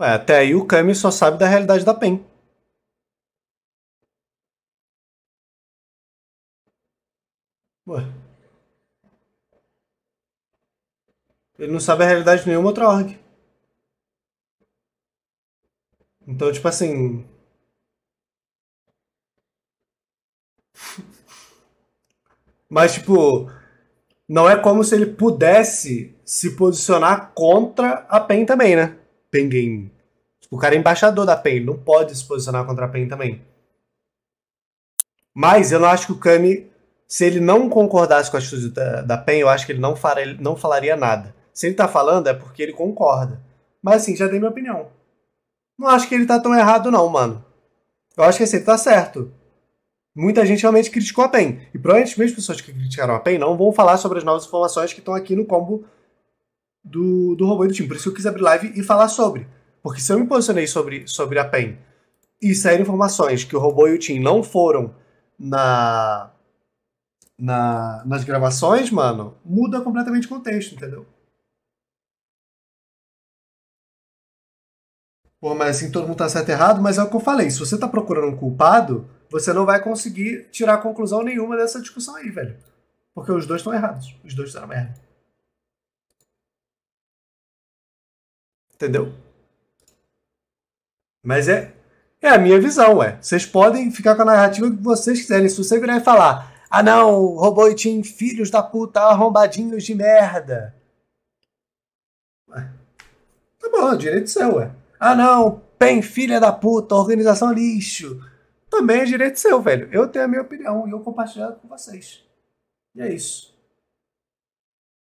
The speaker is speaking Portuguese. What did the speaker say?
Ué, até aí o Kami só sabe da realidade da PEN. Ué. Ele não sabe a realidade de nenhuma outra org. Então, tipo assim. Mas, tipo, não é como se ele pudesse se posicionar contra a PEN também, né? Penguin. Tipo, o cara é embaixador da PEN, não pode se posicionar contra a PEN também. Mas eu não acho que o Kami, se ele não concordasse com a atitude da, da PEN, eu acho que ele não, fará, ele não falaria nada. Se ele tá falando é porque ele concorda. Mas assim, já dei minha opinião. Não acho que ele tá tão errado não, mano. Eu acho que esse assim, tá certo. Muita gente realmente criticou a PEN. E provavelmente as pessoas que criticaram a PEN não vão falar sobre as novas informações que estão aqui no combo do, do robô do time. Por isso que eu quis abrir live e falar sobre. Porque se eu me posicionei sobre, sobre a PEN e saíram informações que o robô e o Tim não foram na, na, nas gravações, mano, muda completamente o contexto, entendeu? Pô, mas assim, todo mundo tá certo e errado, mas é o que eu falei. Se você tá procurando um culpado, você não vai conseguir tirar conclusão nenhuma dessa discussão aí, velho. Porque os dois estão errados. Os dois fizeram merda. Entendeu? Mas é, é a minha visão, ué. Vocês podem ficar com a narrativa que vocês quiserem. Se você virar e falar, ah não, robô e Tim, filhos da puta, arrombadinhos de merda. Tá bom, é direito seu, ué. Ah não, PEN, filha da puta, organização lixo. Também é direito seu, velho. Eu tenho a minha opinião e eu compartilho com vocês. E é isso.